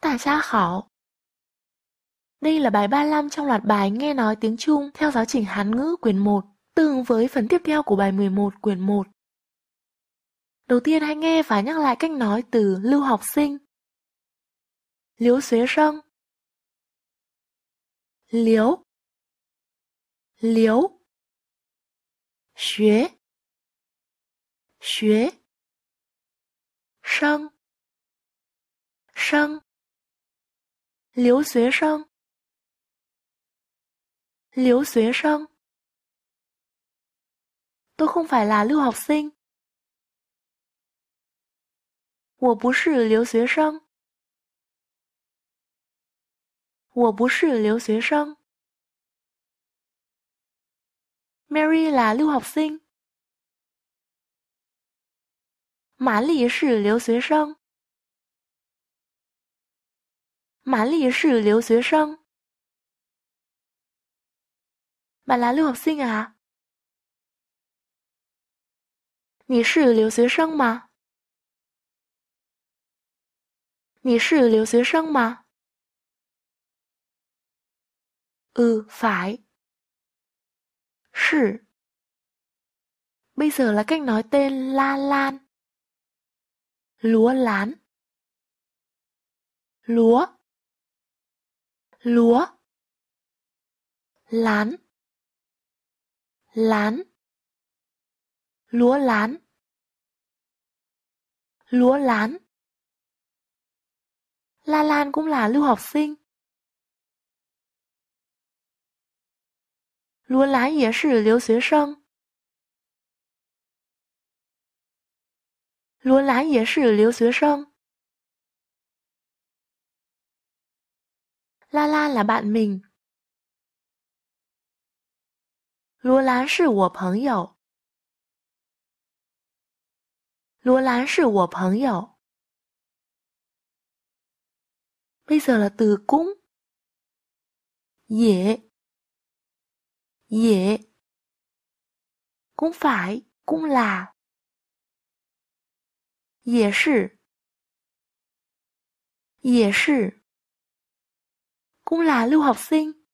Tại sao khảo Đây là bài 35 trong loạt bài nghe nói tiếng Trung theo giáo trình Hán ngữ quyển 1, tương với phần tiếp theo của bài 11 quyển 1. Đầu tiên hãy nghe và nhắc lại cách nói từ lưu học sinh. Liếu xuế răng Liếu Liếu Xuế Xuế Sân Sân 留学生，留学生。我 n 我不是留学生。我不是留学生。Mary 是留学生。马丽是留学生。bạn là lưu sinh à? phải. Sự. Bây giờ là cách nói tên la lan. Lúa lán. Lúa lúa lán lán lúa lán lúa lán la lan cũng là lưu học sinh lúa lán 也是留学生罗兰也是留学生。啦啦，老板明。罗兰是我朋友。罗兰是我朋友。m i s 了的工。也。也。公法公啦，p h 也是。也是。湖南六号星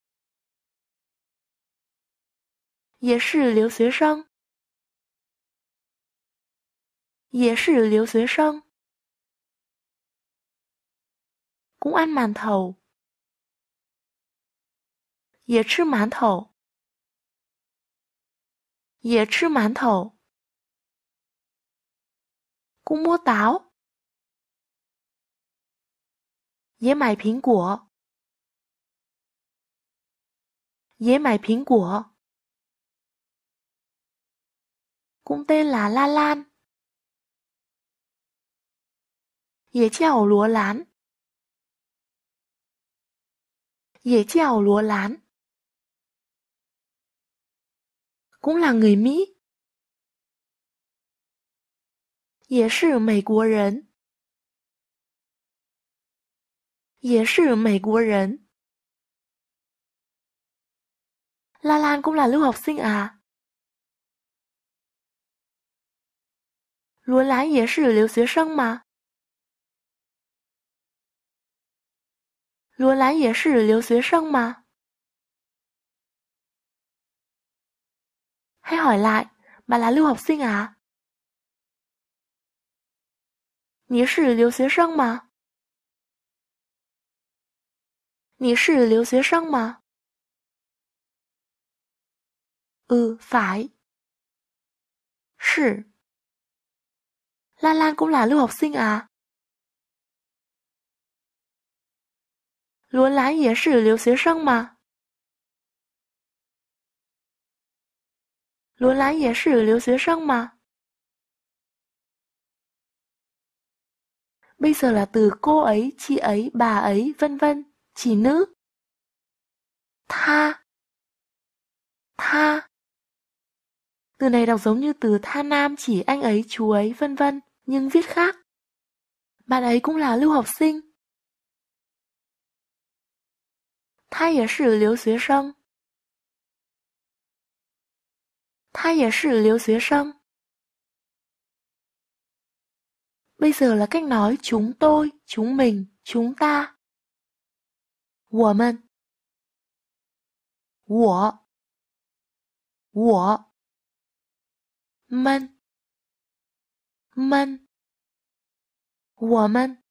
也是留学生，也是留学生。公安馒头也吃馒头，也吃馒头。估摸倒也买苹果。也买苹果。公名啦啦啦，也叫罗兰，也叫罗兰，也是美国人，也是美国人。La Lan cũng là lưu học sinh à Lúa lái 也是留学生吗？罗兰也是留学生吗？Hãy hỏi lại, bạn là lưu học sinh à? 你是留学生吗？你是留学生吗？Ừ, phải. Sì. Lan Lan cũng là lưu học sinh à? Luân Lán 也是留学生吗？罗兰也是留学生吗？Bây giờ là từ cô ấy, chị ấy, bà ấy, vân vân, chỉ nữ. Tha. Tha. Từ này đọc giống như từ tha nam chỉ anh ấy, chú ấy, vân vân, nhưng viết khác. Bạn ấy cũng là lưu học sinh. Tha 也是留学生. Tha 也是留学生. Bây giờ là cách nói chúng tôi, chúng mình, chúng ta. 我们我我 mân, من 我们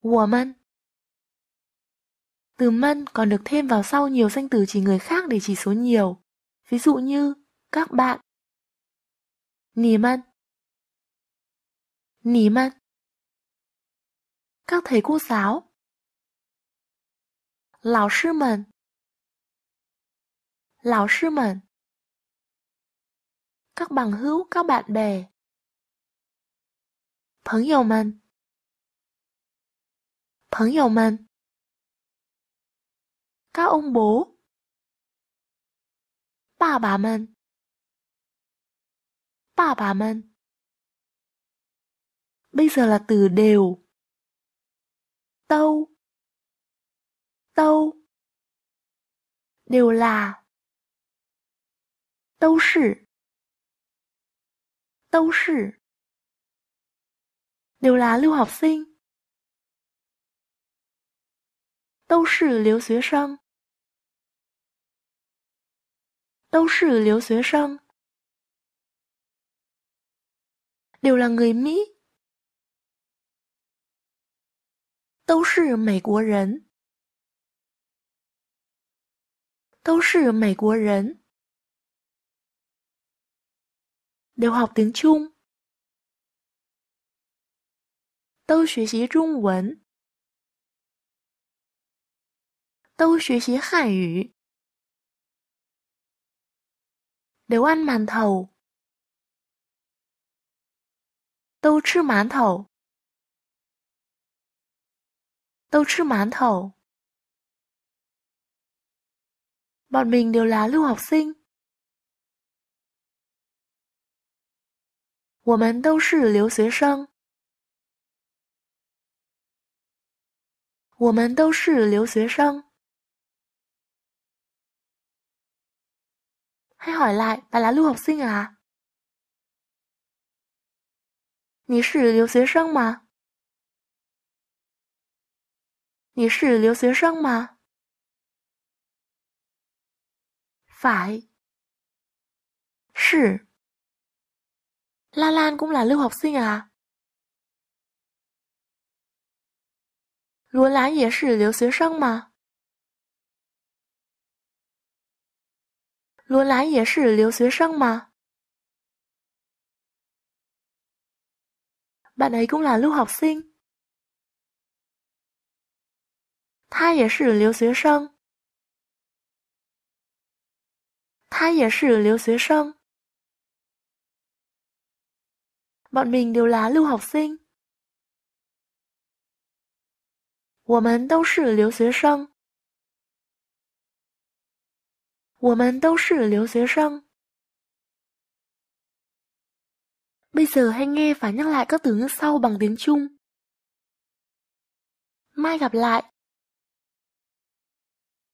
我们 Từ mân còn được thêm vào sau nhiều danh từ chỉ người khác để chỉ số nhiều. Ví dụ như các bạn. Nì man. Nì man. Các thầy cô giáo. Lão sư mần. Lão sư mần các bằng hữu, các bạn bè. Phấn dầu Các ông bố Bà bà mình Bà bà mình Bây giờ là từ đều Tâu Tâu Đều là Tâu sự 都是留兰留学生，都是留学生，都是留学生，都是美国人，都是美国人。đều học tiếng Trung. Tâu xuyên xí Trung 文. Tâu xuyên xí Hàn ngữ. Đều ăn màn thầu. Tâu chứ màn thầu. Tâu chứ màn thầu. Bọn mình đều là lưu học sinh. 我们都是留学生。我们都是留学生。海海来，来留学生啊！你是留学生吗？你是留学生吗？否。是。La Lan cũng là lưu học sinh à? 罗兰也是留学生吗？罗兰也是留学生吗？Bạn ấy cũng là lưu học sinh. cũng cũng là là lưu lưu học học sinh. sinh. Bọn mình đều là lưu học sinh. 我们都是留学生。我们都是留学生。Bây giờ hãy nghe và nhắc lại các từ ngữ sau bằng tiếng Trung. Mai gặp lại.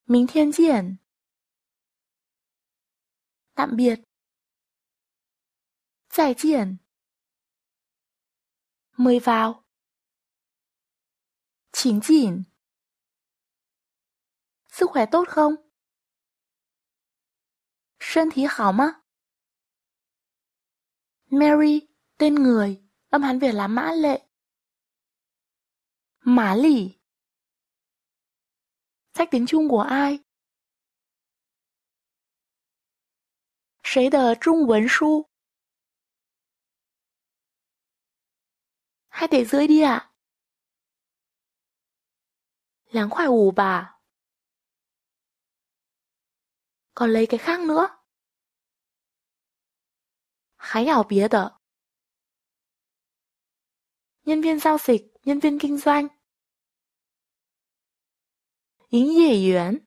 明天见. Tạm biệt. 再见. Mời vào. Chính chỉnh. Sức khỏe tốt không? Sân thí hảo má. Mary, tên người, âm hán Việt là Mã Lệ. Mã Lỷ Sách tiếng Trung của ai? Giấy tờ Trung 文书 Hai tệ rưỡi đi ạ. À? Láng khoai ủ bà. Còn lấy cái khác nữa. Hái ảo bía đỡ. Nhân viên giao dịch, nhân viên kinh doanh. Yến dễ yuán.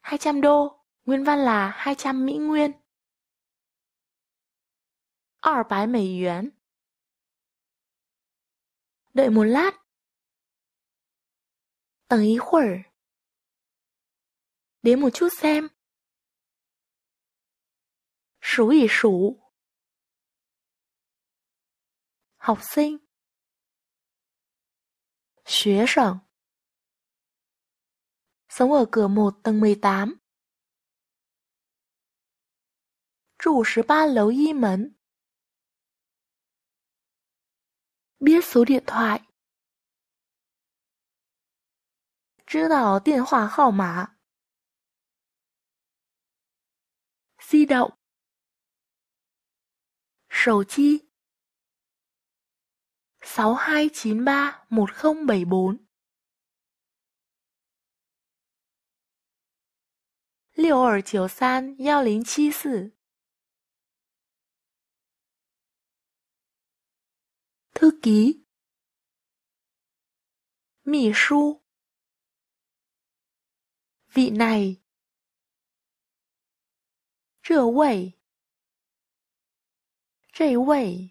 200 đô, nguyên văn là 200 Mỹ Nguyên. 200 yến đợi một lát. Tầng ý khuẩn. Đến một chút xem. Số ý số. Học sinh. Xuế sẵn. Sống ở cửa 1 tầng 18. Trụ 13 lầu y mấn. biết số điện thoại. điện 知道电话号码。di động 手机62931074六二九三幺零七四 thư ký Mì su Vị này Rửa quẩy Rảy quẩy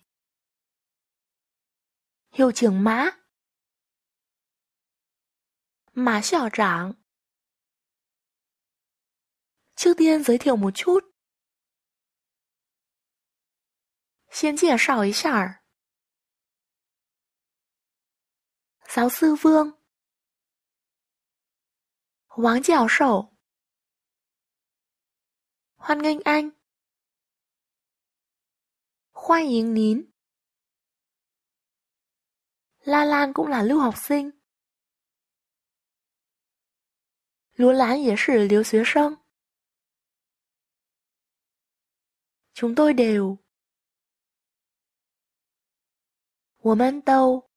Hiệu trưởng mã Mã xảo trảng Trước tiên giới thiệu một chút 先介绍一下 giáo sư Vương Hoàng giáo sầu, Hoan nghênh anh Khoai yến nín La Lan cũng là lưu học sinh Lúa lán 也是留学生 Chúng tôi đều 我们都